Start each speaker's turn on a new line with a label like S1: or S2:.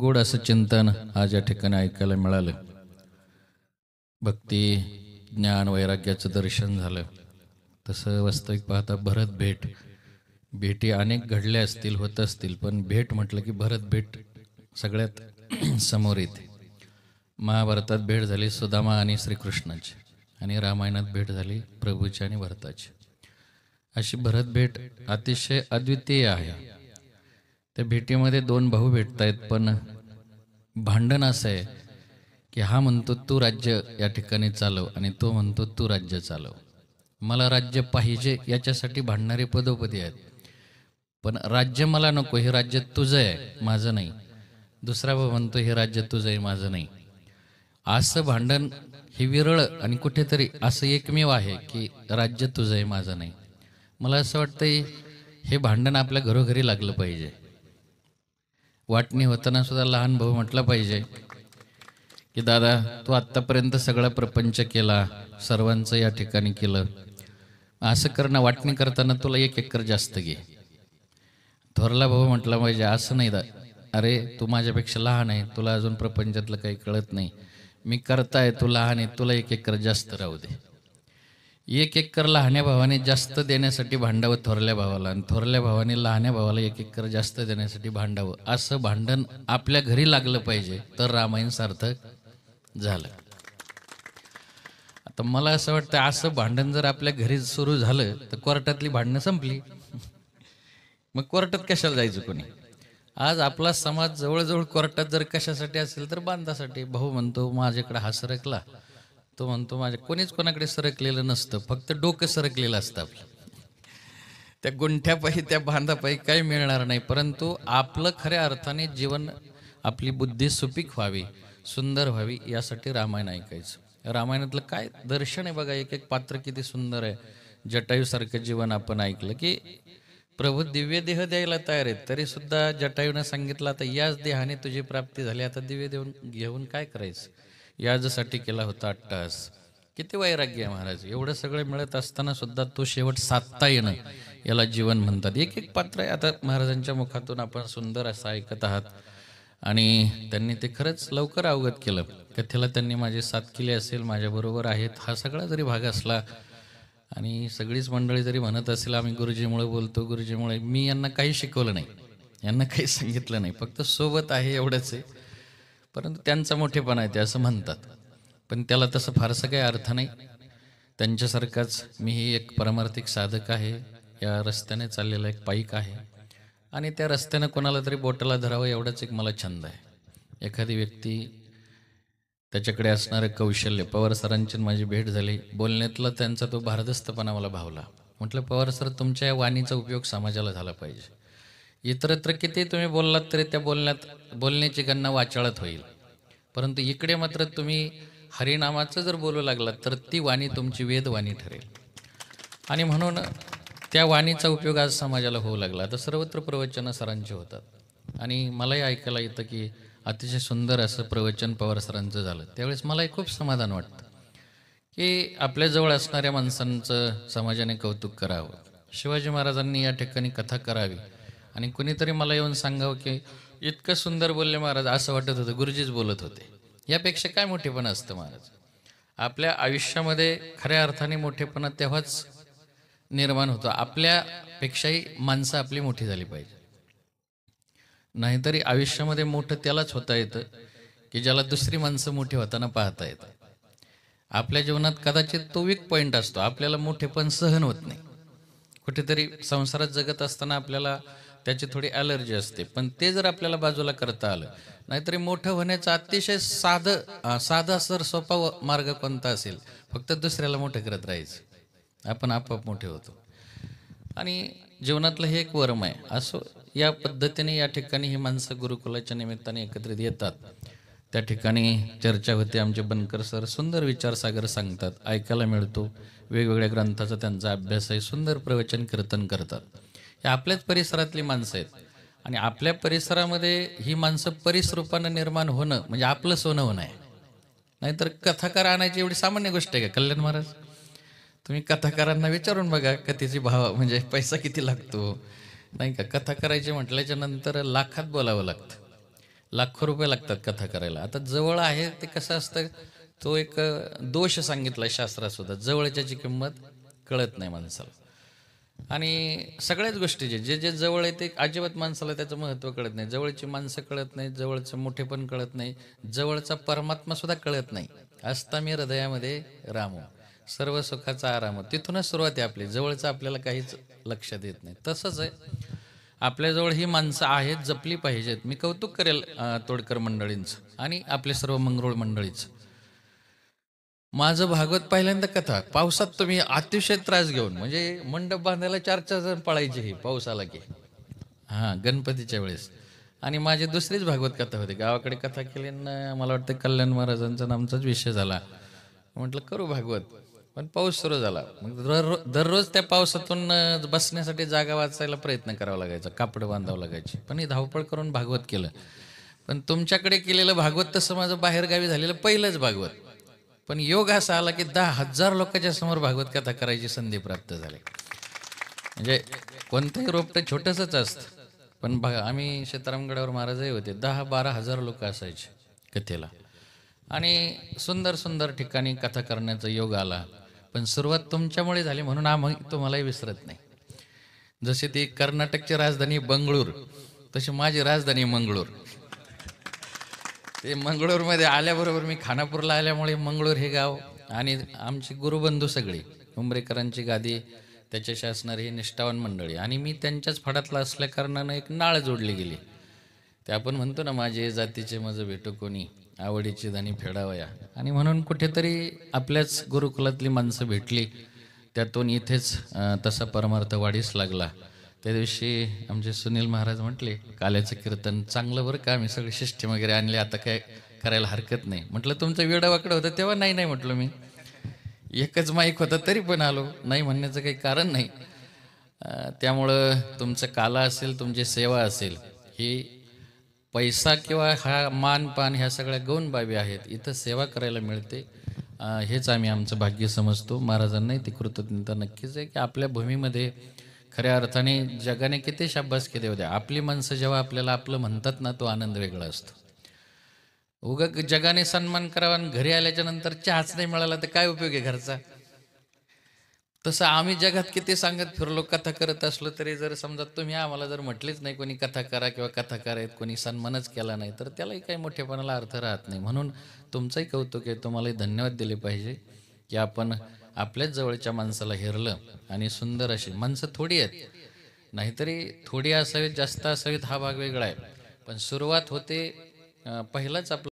S1: गोड असं चिंतन आज या ठिकाणी ऐकायला मिळालं भक्ती ज्ञान वैराग्याचं दर्शन झालं तसं वास्तविक पाहता भरत भेट भेटी अनेक घडल्या असतील होत असतील पण भेट म्हटलं की भरत भेट सगळ्यात समोर येते महाभारतात भेट झाली सुदामा आणि श्रीकृष्णाची आणि रामायणात भेट झाली प्रभूची आणि भरताची अशी भरत भेट अतिशय अद्वितीय आहे त्या भेटीमध्ये दोन भाऊ भेटत आहेत पण भांडण असं आहे की हा म्हणतो तू राज्य या ठिकाणी चालव आणि तो म्हणतो तू राज्य चालव मला राज्य पाहिजे याच्यासाठी भांडणारे पदोपदी आहेत पण राज्य मला नको हे राज्य तुझं आहे माझं नाही दुसरा भाऊ म्हणतो हे राज्य तुझं आहे माझं नाही असं भांडण हे विरळ आणि कुठेतरी असं एकमेव आहे की राज्य तुझं आहे माझं नाही मला असं वाटतंय हे भांडण आपल्या घरोघरी लागलं पाहिजे वाटणी होताना सुद्धा लहान भाऊ म्हटला पाहिजे की दादा तू आत्तापर्यंत सगळा प्रपंच केला सर्वांचं या ठिकाणी केलं असं करणं वाटणी करताना तुला एक एकर जास्त घे थोरला भाऊ म्हटला पाहिजे असं नाही दा अरे तू माझ्यापेक्षा लहान आहे तुला अजून प्रपंचातलं काही कळत नाही मी करताय तू लहान आहे तुला एक एकर जास्त राहू दे एक एकर लहान्या भावाने जास्त देण्यासाठी भांडावं थोरल्या भावाला आणि थोरल्या भावाने लहान्या भावाला एक एकर जास्त देण्यासाठी भांडावं असं भांडण आपल्या घरी लागलं पाहिजे तर रामायण सार्थक झालं आता मला असं वाटतं असं भांडण जर आपल्या घरी सुरू झालं तर कोर्टातली भांडणं संपली मग कोर्टात कशाला जायचं कोणी आज आपला समाज जवळजवळ कोर्टात जर कशासाठी असेल तर बांधासाठी भाऊ म्हणतो माझ्याकडे हास सरकला तो म्हणतो माझ्या कोणीच कोणाकडे सरकलेलं नसतं फक्त डोकं सरकलेलं असतं आपलं त्या गुंठ्यापाई त्या बांधापाई काही मिळणार नाही परंतु आपलं खऱ्या अर्थाने जीवन आपली बुद्धी सुपीक व्हावी सुंदर व्हावी यासाठी रामायण ऐकायचं रामायणातलं काय दर्शन आहे बघा एक एक पात्र किती सुंदर आहे जटायूसारखं जीवन आपण ऐकलं की प्रभू दिव्य देह द्यायला तयार आहेत तरी सुद्धा जटायूनं सांगितलं आता याच देहाने तुझी प्राप्ती झाली आता दिव्य देऊन घेऊन काय करायचं याजसाठी केला होता अट्टहास किती वैराग्य आहे महाराज एवढं सगळं मिळत असताना सुद्धा तो शेवट साधता येणं याला जीवन म्हणतात एक एक पात्र आहे आता महाराजांच्या मुखातून आपण सुंदर असं ऐकत आहात आणि त्यांनी ते खरंच लवकर अवगत केलं कथेला त्यांनी माझे साथ केले असेल माझ्याबरोबर आहेत हा सगळा जरी भाग असला आणि सगळीच मंडळी जरी म्हणत असेल आम्ही गुरुजीमुळे बोलतो गुरुजीमुळे मी यांना काही शिकवलं नाही यांना काही सांगितलं नाही फक्त सोबत आहे एवढंच आहे परंतु त्यांचा मोठेपणा आहे ते असं म्हणतात पण त्याला तसं फारसं काही अर्थ नाही त्यांच्यासारखाच मीही एक परमार्थिक साधक आहे या रस्त्याने चाललेला एक पाईक आहे आणि त्या रस्त्यानं कोणाला तरी बोटाला धरावं एवढाच एक मला छंद आहे एखादी व्यक्ती त्याच्याकडे असणारं कौशल्य पवार सरांची माझी भेट झाली बोलण्यातला त्यांचा तो भारदस्तपणा मला भावला म्हटलं पवार सर तुमच्या या वाणीचा उपयोग समाजाला झाला पाहिजे इतरत्र किती तुम्ही बोललात तरी त्या बोलण्यात बोलण्याची गणना वाचाळत होईल परंतु इकडे मात्र तुम्ही हरिनामाचं जर बोलू लागलात तर ती वाणी तुमची वेदवाणी ठरेल आणि म्हणून त्या वाणीचा उपयोग आज समाजाला होऊ लागला आता सर्वत्र प्रवचनं सरांचे होतात आणि मलाही ऐकायला येतं की अतिशय सुंदर असं प्रवचन पवार सरांचं झालं त्यावेळेस मलाही खूप समाधान वाटतं की आपल्याजवळ असणाऱ्या माणसांचं समाजाने कौतुक करावं शिवाजी महाराजांनी या ठिकाणी कथा करावी आणि कुणीतरी मला येऊन सांगावं की इतकं सुंदर बोलले महाराज असं वाटत होतं गुरुजीच बोलत होते यापेक्षा काय मोठेपणा असतं महाराज आपल्या आयुष्यामध्ये खऱ्या अर्थाने मोठेपणा तेव्हाच निर्माण होतो आपल्यापेक्षाही माणसं आपली मोठी झाली पाहिजे नाहीतरी आयुष्यामध्ये मोठं त्यालाच होता येतं की ज्याला दुसरी माणसं मोठी होताना पाहता येतं आपल्या जीवनात कदाचित तो वीक पॉईंट असतो आपल्याला मोठेपण सहन होत नाही कुठेतरी संसारात जगत असताना आपल्याला त्याची थोडी ॲलर्जी असते पण ते जर आपल्याला बाजूला करता आलं नाहीतरी मोठं होण्याचं अतिशय साधं साधा सर सोपा मार्ग कोणता असेल फक्त दुसऱ्याला मोठं करत राहायचं आपण आपोआप मोठे होतो आणि जीवनातलं हे एक वर्म आहे असो या पद्धतीने या ठिकाणी ही माणसं गुरुकुलाच्या निमित्ताने एकत्रित येतात त्या ठिकाणी चर्चा होते आमचे बनकर सर सुंदर विचारसागर सांगतात ऐकायला मिळतो वेगवेगळ्या ग्रंथाचा त्यांचा अभ्यास आहे सुंदर प्रवचन कीर्तन करतात आपल्याच परिसरातली माणसं आहेत आणि आपल्या परिसरामध्ये ही माणसं परिसरूपानं निर्माण होणं म्हणजे आपलं सोनं होणं आहे नाहीतर कथाकार आणायची एवढी सामान्य गोष्ट आहे का कल्याण महाराज तुम्ही कथाकारांना विचारून बघा कथेची भाव म्हणजे पैसा किती लागतो नाही का कथा करायची म्हटल्याच्या नंतर लाखात बोलावं लागतं लाखो रुपये लागतात कथा करायला आता जवळ आहे ते कसं असतं तो एक दोष सांगितला शास्त्रात सुद्धा जवळच्याची किंमत कळत नाही माणसाला आणि सगळ्याच गोष्टीचे जे जे जवळ आहे ते अजिबात माणसाला त्याचं महत्व कळत नाही जवळची माणसं कळत नाही जवळचं मोठेपण कळत नाही जवळचा परमात्मा सुद्धा कळत नाही असता मी हृदयामध्ये रामो सर्व सुखाचा आराम तिथूनच सुरुवात आहे आपली जवळचं आपल्याला काहीच लक्ष देत नाही तसंच आहे आपल्याजवळ ही माणसं आहेत जपली पाहिजेत मी कौतुक करेल तोडकर मंडळींचं आणि आपले सर्व मंगरूळ मंडळीचं माझं भागवत पहिल्यांदा कथा पावसात तुम्ही अतिशय त्रास घेऊन म्हणजे मंडप बांधायला चार चार जण पळायचे हे पावसाला की हां गणपतीच्या वेळेस आणि माझी दुसरीच भागवत कथा होती गावाकडे कथा केली मला वाटतं कल्याण महाराजांचा आमचाच विषय झाला म्हटलं करू भागवत पण पाऊस सुरू झाला मग दररोज त्या पावसातून बसण्यासाठी जागा वाचायला प्रयत्न करावा लागायचा कापडं बांधावं लागायची पण हे धावपळ करून भागवत केलं पण तुमच्याकडे केलेलं भागवत तसं माझं बाहेरगावी झालेलं पहिलंच भागवत पण योग असा आला की दहा हजार लोकांच्या समोर भागवत कथा करायची संधी प्राप्त झाली म्हणजे कोणतंही तर छोटंसंच असतं पण बघा आम्ही सीतारामगडावर महाराजही होते दहा बारा हजार लोक असायचे कथेला आणि सुंदर सुंदर ठिकाणी कथा करण्याचा योग आला पण सुरुवात तुमच्यामुळे झाली म्हणून आम्ही तुम्हालाही विसरत नाही जशी ती कर्नाटकची राजधानी बंगळूर तशी माझी राजधानी मंगळूर ते मंगळूरमध्ये आल्याबरोबर मी खानापूरला आल्यामुळे मंगळूर हे गाव आणि आमचे गुरुबंधू सगळे उमरेकरांची गादी त्याच्याशी असणारी ही निष्ठावान मंडळी आणि मी त्यांच्याच फडातला असल्या कारणानं एक नाळ जोडली गेली ते आपण म्हणतो ना माझे जातीचे माझं भेटू कोणी आवडीची धनी फेडावया आणि म्हणून कुठेतरी आपल्याच गुरुकुलातली माणसं भेटली त्यातून इथेच तसा परमार्थ वाढीस लागला त्या दिवशी आमचे सुनील महाराज म्हटले काल्याचं कीर्तन चांगलं बरं का आम्ही सगळे शिष्टी वगैरे आणले आता काय करायला हरकत नाही म्हटलं तुमचं वेडा वाकडं होतं तेव्हा नाही नाही म्हटलं मी एकच माईक होता तरी पण आलो नाही म्हणण्याचं काही कारण नाही त्यामुळं तुमचं काला असेल तुमची सेवा असेल ही पैसा किंवा हा मान पान ह्या सगळ्या गौण बाबी आहेत इथं सेवा करायला मिळते हेच आम्ही आमचं भाग्य समजतो महाराजांनाही ती कृतज्ञता नक्कीच आहे की आपल्या भूमीमध्ये खऱ्या अर्थाने जगाने किती शाब्बास केले होते आपली माणसं जेव्हा आपल्याला आपलं म्हणतात ना तो आनंद वेगळा असतो उग जगाने सन्मान करावा आणि घरी आल्याच्या नंतर चहाच नाही मिळाला तर काय उपयोग आहे घरचा तसं आम्ही जगात किती सांगत फिरलो कथा करत असलो तरी जर समजा तुम्ही आम्हाला जर म्हटलेच नाही कोणी कथा करा किंवा कथा करायत कोणी सन्मानच केला नाही तर त्यालाही काही मोठेपणाला अर्थ राहत नाही म्हणून तुमचंही कौतुक आहे तुम्हालाही धन्यवाद दिले पाहिजे की आपण आपल्याच जवळच्या माणसाला हिरलं आणि सुंदर अशी माणसं थोडी आहेत नाहीतरी थोडी असावीत जास्त असावीत हा भाग वेगळा आहे पण सुरुवात होते पहिलाच आपला